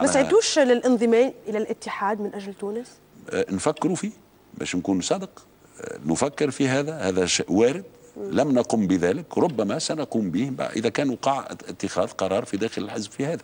ما سعيتوش للانضمام الى الاتحاد من اجل تونس؟ آه، نفكروا فيه باش نكون صادق آه، نفكر في هذا هذا شيء وارد لم نقم بذلك ربما سنقوم به اذا كان وقع اتخاذ قرار في داخل الحزب في هذا